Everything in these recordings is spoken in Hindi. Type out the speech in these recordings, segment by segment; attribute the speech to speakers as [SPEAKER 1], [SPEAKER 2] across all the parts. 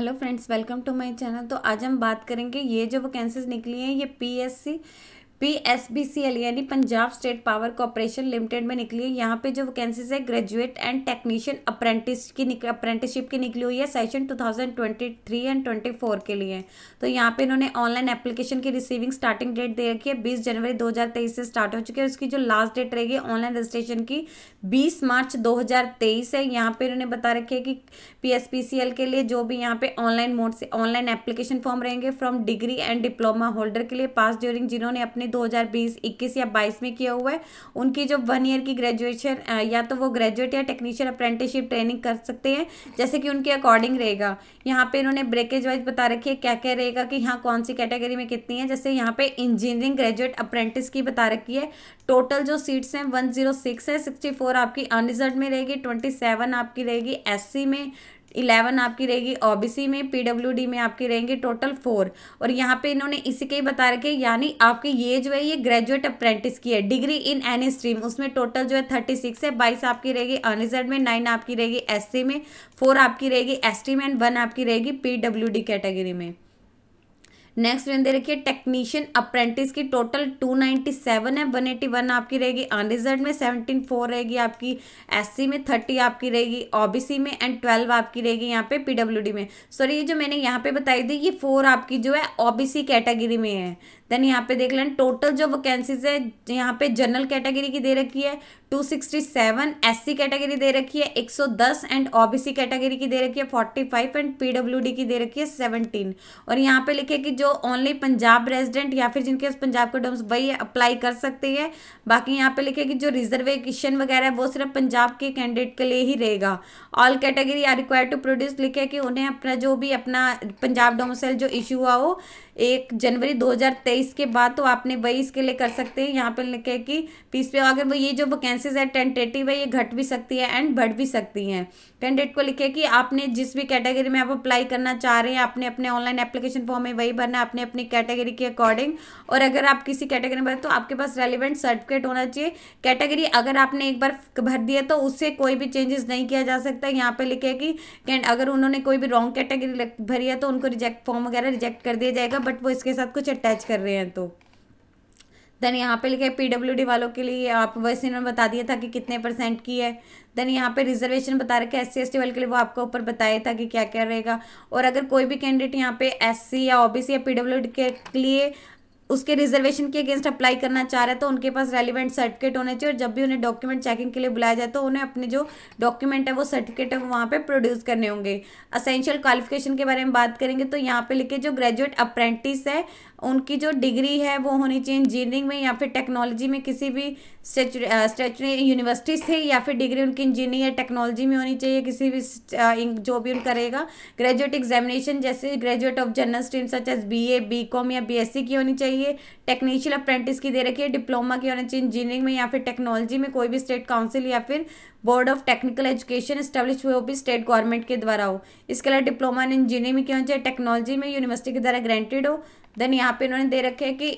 [SPEAKER 1] hello friends welcome to my channel तो आज हम बात करेंगे ये जो वैकेंसीज निकली हैं ये PSC P S P C L यानी Punjab State Power Corporation Limited में निकली है यहाँ पे जो वैकेंसीज है ग्रेजुएट एंड टेक्नीशियन अप्रेंटिस की अप्रेंटिसशिप की निकली हुई है session two thousand twenty three and twenty four के लिए तो यहाँ पे इन्होंने ऑनलाइन एप्लीकेशन की रिसीविंग स्टार्टिंग डेट दे रखी है बीस जनवरी दो हज़ार तेईस से स्टार्ट हो चुकी है उसकी जो लास्ट डेट रहेगी ऑनलाइन रजिस्ट्रेशन की बीस मार्च दो हज़ार तेईस है यहाँ पे इन्होंने बता रखी है कि P S P C L के लिए जो भी यहाँ पे ऑनलाइन मोड से ऑनलाइन एप्लीकेशन फॉर्म रहेंगे from degree and diploma holder के लिए पास ड्यूरिंग जिन्होंने अपने 2020 21 या 22 में किया हुआ है उनकी जो वन ईयर की ग्रेजुएशन या तो वो ग्रेजुएट या टेक्नीशियन अप्रेंटिसशिप ट्रेनिंग कर सकते हैं जैसे कि उनके अकॉर्डिंग रहेगा यहाँ पे इन्होंने ब्रेकेज वाइज बता रखी है क्या क्या रहेगा कि यहाँ कौन सी कैटेगरी में कितनी है जैसे यहाँ पे इंजीनियरिंग ग्रेजुएट अप्रेंटिस की बता रखी है टोटल जो सीट्स हैं 106 है 64 आपकी अनरिजर्व में रहेगी 27 आपकी रहेगी एससी में इलेवन आपकी रहेगी ओबीसी में पीडब्ल्यूडी में आपकी रहेंगे टोटल फोर और यहाँ पे इन्होंने इसी के ही बता रखे यानी आपकी ये जो है ये ग्रेजुएट अप्रेंटिस की है डिग्री इन एनी स्ट्रीम उसमें टोटल जो है थर्टी सिक्स है बाईस आपकी रहेगी अनरिजर्व में नाइन आपकी रहेगी एस में फोर आपकी रहेगी टी में एंड वन आपकी रहेगी पीडब्ल्यूडी कैटेगरी में नेक्स्ट रेंज दे रखिए टेक्नीशियन अप्रेंटिस की टोटल टू नाइनटी सेवन है वन एटी वन आपकी रहेगी अनरिजल्ट में सेवनटीन फोर रहेगी आपकी एससी में थर्टी आपकी रहेगी ओबीसी में एंड ट्वेल्व आपकी रहेगी यहाँ पे पीडब्ल्यूडी में सॉरी ये जो मैंने यहाँ पे बताई थी ये फोर आपकी जो है ओबीसी कैटेगरी में है देन यहाँ पे देख लें टोटल जो वैकेंसीज है यहाँ पे जनरल कैटेगरी की दे रखी है 267 एससी कैटेगरी दे रखी है 110 एंड ओबीसी कैटेगरी की दे रखी है 45 एंड पीडब्ल्यूडी की दे रखी है 17 और यहाँ पे लिखे कि जो ओनली पंजाब रेजिडेंट या फिर जिनके पंजाब के डोम्स वही अप्लाई कर सकते हैं बाकी यहाँ पे लिखे कि जो रिजर्वेशन वगैरह है वो सिर्फ पंजाब के कैंडिडेट के लिए ही रहेगा all category are require to produce लिखे कि उन्हें अपना जो भी अपना पंजाब डोमसेल जो इशू हुआ हो एक जनवरी दो बाईस के बाद तो आपने बाईस के लिए कर सकते हैं यहाँ पर लिखे कि पीस पे अगर वो ये जो वैकेंसीज है टेंटेटिव है ये घट भी सकती है एंड बढ़ भी सकती हैं कैंडिडेट को लिखे कि आपने जिस भी कैटेगरी में आप अप्लाई करना चाह रहे हैं आपने अपने ऑनलाइन एप्लीकेशन फॉर्म में वही भरना अपने अपनी कैटेगरी के अकॉर्डिंग और अगर आप किसी कैटेगरी में तो आपके पास रेलिवेंट सर्टिफिकेट होना चाहिए कैटेगरी अगर आपने एक बार भर दिया तो उससे कोई भी चेंजेस नहीं किया जा सकता यहाँ पर लिखे कि अगर उन्होंने कोई भी रॉन्ग कैटेगरी भरी है तो उनको रिजेक्ट फॉर्म वगैरह रिजेक्ट कर दिया जाएगा बट वो इसके साथ कुछ अटैच कर रहे हैं रहे हैं तो देन यहाँ पे लिखा है डी वालों के लिए आप वैसे इन्होंने बता दिया था कि कितने परसेंट की है देन यहाँ पे रिजर्वेशन बता रखे एस सी एस वाले के लिए वो आपको ऊपर बताया था कि क्या क्या रहेगा और अगर कोई भी कैंडिडेट यहाँ पे एस या ओबीसी या पीडब्ल्यूडी के लिए उसके रिजर्वेशन के अगेंस्ट अप्लाई करना चाह रहा है तो उनके पास रेलिवेंट सर्टिफिकेट होने चाहिए और जब भी उन्हें डॉक्यूमेंट चेकिंग के लिए बुलाया जाए तो उन्हें अपने जो डॉक्यूमेंट है वो सर्टिफिकेट है वो वहाँ पे प्रोड्यूस करने होंगे असेंशियल क्वालिफिकेशन के बारे में बात करेंगे तो यहाँ पे लिखे जो ग्रेजुएट अप्रेंटिस है उनकी जो डिग्री है वो होनी चाहिए इंजीनियरिंग में या फिर टेक्नोलॉजी में किसी भी स्टेचरी यूनिवर्सिटी से या फिर डिग्री उनकी इंजीनियरिंग या टेक्नोलॉजी में होनी चाहिए किसी भी जो भी उन करेगा ग्रेजुएट एग्जामिनेशन जैसे graduate of general stream such as B A B Com या बी एस सी की होनी चाहिए टेक्नीशियल अप्रेंटिस की दे रखी है डिप्लोमा की होनी चाहिए इंजीनियरिंग में या फिर टेक्नोलॉजी में कोई भी स्टेट काउंसिल या फिर board of technical education establish हुए वो भी स्टेट गवर्नमेंट के द्वारा हो इसके अलावा डिप्लोमा इन इंजीनियरिंग में क्या होना चाहिए टेक्नोलॉजी में यूनिवर्सिटी के द्वारा ग्रांटेड हो देन यहाँ पे इन्होंने दे रखे हैं कि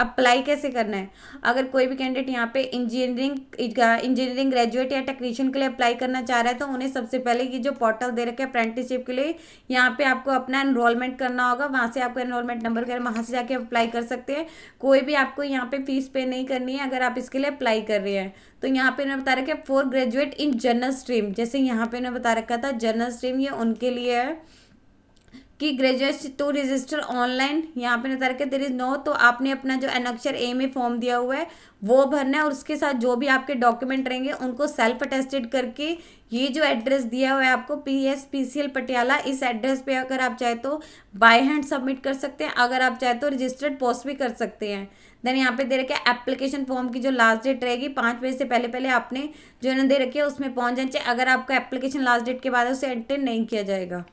[SPEAKER 1] अप्लाई कैसे करना है अगर कोई भी कैंडिडेट यहाँ पे इंजीनियरिंग इंजीनियरिंग ग्रेजुएट या टेक्नीशियन के लिए अप्लाई करना चाह रहा है तो उन्हें सबसे पहले ये जो पोर्टल दे रखे हैं अप्रेंटिसशिप के लिए यहाँ पे आपको अपना एनरोलमेंट करना होगा वहाँ से आपको एनरोलमेंट नंबर वगैरह वहाँ से जाके अप्लाई कर सकते हैं कोई भी आपको यहाँ पे फीस पे नहीं करनी है अगर आप इसके लिए अप्लाई कर रहे हैं तो यहाँ पे इन्होंने बता रखे for graduate graduate in general stream जैसे यहाँ पे उन्हें बता रखा था जनरल स्ट्रीम ये उनके लिए है कि ग्रेजुएट टू रजिस्टर ऑनलाइन यहाँ पे बता रखा देर इज़ नो तो आपने अपना जो अनक्षर ए में फॉर्म दिया हुआ है वो भरना है और उसके साथ जो भी आपके डॉक्यूमेंट रहेंगे उनको सेल्फ अटेस्टेड करके ये जो एड्रेस दिया हुआ है आपको P S P C L Patiala इस एड्रेस पे अगर आप चाहे तो बाय हैंड सबमिट कर सकते हैं अगर आप चाहे तो रजिस्टर्ड पोस्ट भी कर सकते हैं देन यहाँ पे दे रखे एप्लीकेशन फॉर्म की जो लास्ट डेट रहेगी पाँच बजे से पहले पहले आपने जो है ना दे रखी है उसमें पहुँच जाना चाहिए अगर आपका एप्लीकेशन लास्ट डेट के बाद उसे एंटर नहीं किया जाएगा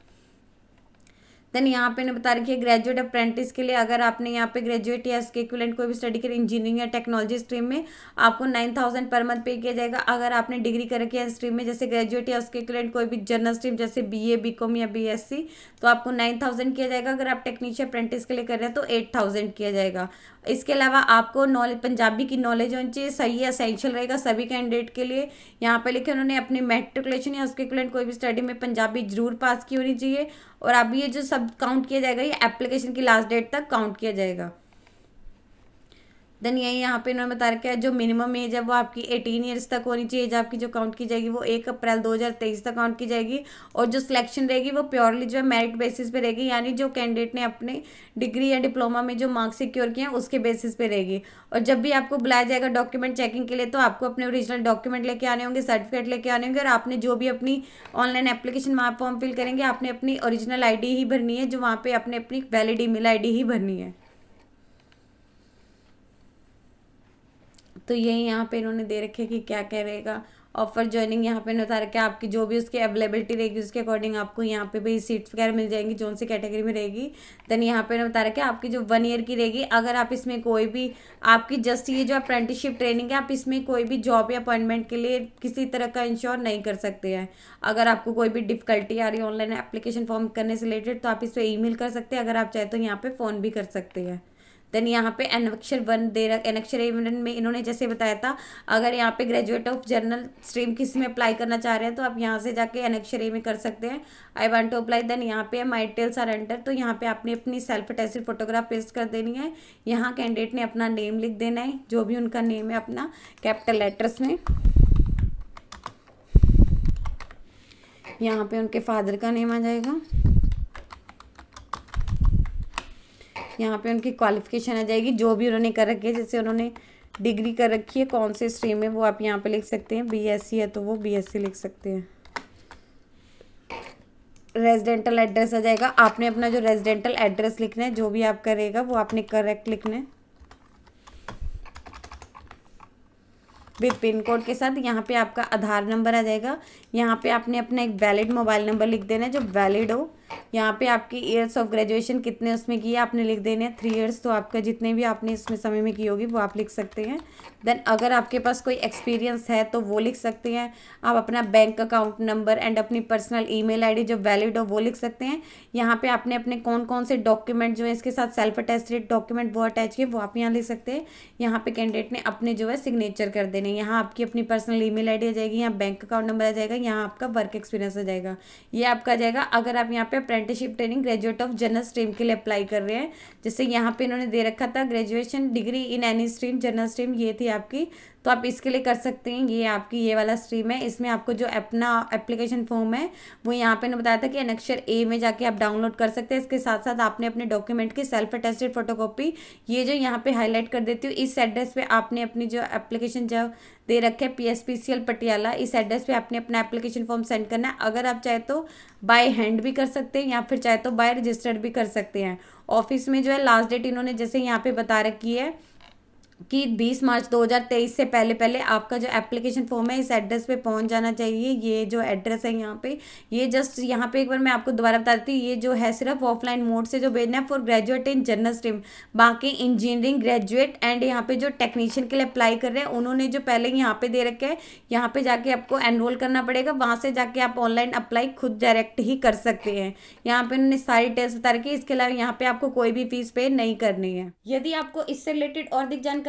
[SPEAKER 1] देन यहाँ पे ने बता रखी है ग्रेजुएट अप्रेंटिस के लिए अगर आपने यहाँ पे ग्रेजुएट या उसके इक्विलेंट कोई भी स्टडी करी इंजीनियरिंग या टेक्नोलॉजी स्ट्रीम में आपको नाइन थाउजेंड पर मंथ पे किया जाएगा अगर आपने डिग्री कर रखी है स्ट्रीम में जैसे ग्रेजुएट या उसके इक्विलेंट कोई भी जनरल स्ट्रीम जैसे बी ए बी कॉम या बी एस सी तो आपको नाइन थाउजेंड किया जाएगा अगर आप टेक्नीशियन अप्रेंटिस के लिए कर रहे हैं तो एट थाउजेंड किया जाएगा इसके अलावा आपको नॉलेज पंजाबी की नॉलेज होनी चाहिए सही असेंशियल रहेगा सभी कैंडिडेट के लिए यहाँ पे लिखे उन्होंने अपनी मेट्रिकुलेशन या उसके इक्विलेंट कोई भी स्टडी में पंजाबी जरूर पास की होनी चाहिए और अभी ये जो सब सब काउंट किया जाएगा ये एप्लीकेशन की लास्ट डेट तक काउंट किया जाएगा देन यही यहाँ पे इन्होंने बता रखा है जो मिनिमम एज है वो आपकी एटीन ईयर्स तक होनी चाहिए एज आपकी जो काउंट की जाएगी वो एक अप्रैल दो हज़ार तेईस तक काउंट की जाएगी और जो सिलेक्शन रहेगी वो प्योरली जो है मेरिट बेसिस पे रहेगी यानी जो कैंडिडेट ने अपने डिग्री या डिप्लोमा में जो मार्क्स सिक्योर किए हैं उसके बेसिस पे रहेगी और जब भी आपको बुलाया जाएगा डॉक्यूमेंट चेकिंग के लिए तो आपको अपने ओरिजिनल डॉक्यूमेंट लेके आने होंगे सर्टिफिकेट लेके आने होंगे और आपने जो भी अपनी ऑनलाइन एप्लीकेशन वहाँ फॉर्म फिल करेंगे आपने अपनी ओरिजिनल आई ही भरनी है जो वहाँ पर अपने अपनी वैलिड ई मेल आई ही भरनी है तो यही यहाँ पे इन्होंने दे रखे कि क्या क्या रहेगा ऑफर ज्वाइनिंग यहाँ पे बता रखा है आपकी जो भी उसकी अवेलेबिलिटी रहेगी उसके अकॉर्डिंग आपको यहाँ पे भी सीट्स वगैरह मिल जाएंगी जो सी कैटेगरी में रहेगी देन यहाँ पे बता रखा है आपकी जो वन ईयर की रहेगी अगर आप इसमें कोई भी आपकी जस्ट ये जो अप्रेंटिसशिप ट्रेनिंग है आप इसमें कोई भी जॉब या अपॉइंटमेंट के लिए किसी तरह का इंश्योर नहीं कर सकते हैं अगर आपको कोई भी डिफिकल्टी आ रही है ऑनलाइन एप्लीकेशन फॉर्म करने से रिलेटेड तो आप इस पर ई कर सकते हैं अगर आप चाहें तो यहाँ पर फ़ोन भी कर सकते हैं देन यहाँ पे एनेक्शर वन दे रखा एनेक्शर वन में इन्होंने जैसे बताया था अगर यहाँ पे ग्रेजुएट ऑफ जर्नल स्ट्रीम किसी में अप्लाई करना चाह रहे हैं तो आप यहाँ से जाके एनेक्शर ए में कर सकते हैं I want to apply then यहाँ पे माई डिटेल्स आर एंटर तो यहाँ पे आपने अपनी सेल्फ अटेस्टेड फोटोग्राफ पेस्ट कर देनी है यहाँ कैंडिडेट ने अपना नेम लिख देना है जो भी उनका नेम है अपना कैपिटल लेटर्स में यहाँ पे उनके फादर का नेम आ जाएगा यहाँ पे उनकी क्वालिफिकेशन आ जाएगी जो भी उन्होंने कर रखी है जैसे उन्होंने डिग्री कर रखी है कौन से स्ट्रीम में वो आप यहाँ पे लिख सकते हैं बीएससी है तो वो बीएससी लिख सकते हैं रेजिडेंटल एड्रेस आ जाएगा आपने अपना जो रेजिडेंटल एड्रेस लिखना है जो भी आप करेगा वो आपने करेक्ट लिखना है विद पिन कोड के साथ यहाँ पे आपका आधार नंबर आ जाएगा यहाँ पे आपने अपना एक वैलिड मोबाइल नंबर लिख देना है जो वैलिड हो यहाँ पे आपके ईयर्स ऑफ ग्रेजुएशन कितने उसमें किए आपने लिख देने हैं थ्री ईयर्स तो आपका जितने भी आपने इसमें समय में की होगी वो आप लिख सकते हैं देन अगर आपके पास कोई एक्सपीरियंस है तो वो लिख सकते हैं आप अपना बैंक अकाउंट नंबर एंड अपनी पर्सनल ईमेल आईडी जो वैलिड हो वो लिख सकते हैं यहाँ पे आपने अपने कौन कौन से डॉक्यूमेंट जो है इसके साथ सेल्फ अटेस्टेड डॉक्यूमेंट वो अटैच किए वो आप यहाँ लिख सकते हैं यहाँ पे कैंडिडेट ने अपने जो है सिग्नेचर कर देने यहाँ आपकी अपनी पर्सनल ई मेल आ जाएगी यहाँ बैंक अकाउंट नंबर आ जाएगा यहाँ आपका वर्क एक्सपीरियंस आ जाएगा ये आपका जाएगा अगर आप यहाँ पे apprenticeship training graduate of general stream के लिए अप्लाई कर रहे हैं जैसे यहाँ पे इन्होंने दे रखा था graduation degree in any stream general stream ये थी आपकी तो आप इसके लिए कर सकते हैं ये आपकी ये वाला स्ट्रीम है इसमें आपको जो अपना एप्लीकेशन फॉर्म है वो यहाँ पे ने बताया था कि अनक्षर ए में जाके आप डाउनलोड कर सकते हैं इसके साथ साथ आपने अपने डॉक्यूमेंट की सेल्फ अटेस्टेड फोटोकॉपी ये जो यहाँ पे हाईलाइट कर देती हूँ इस एड्रेस पे आपने अपनी जो एप्लीकेशन जो दे रखे सी एल पटियाला इस एड्रेस पे आपने अपना एप्लीकेशन फॉर्म सेंड करना है अगर आप चाहे तो बाय हैंड भी कर सकते हैं या फिर चाहे तो बाय रजिस्टर्ड भी कर सकते हैं ऑफिस में जो है लास्ट डेट इन्होंने जैसे यहाँ पे बता रखी है कि 20 मार्च 2023 से पहले पहले आपका जो एप्लीकेशन फॉर्म है इस एड्रेस पे पहुंच जाना चाहिए ये जो एड्रेस है यहाँ पे ये जस्ट यहाँ पे एक बार मैं आपको दोबारा बता देती हूँ ये जो है सिर्फ ऑफलाइन मोड से जो भेजना है for graduate in general stream बाकी इंजीनियरिंग ग्रेजुएट एंड यहाँ पे जो टेक्नीशियन के लिए अप्लाई कर रहे हैं उन्होंने जो पहले यहाँ पे दे रखे है यहाँ पे जाके आपको एनरोल करना पड़ेगा वहाँ से जाके आप ऑनलाइन अप्लाई खुद डायरेक्ट ही कर सकते हैं यहाँ पे उन्होंने सारी टेस्ट बता रखी इसके अलावा यहाँ पे आपको कोई भी फीस पे नहीं करनी है यदि आपको इससे रिलेटेड और अधिक जानकारी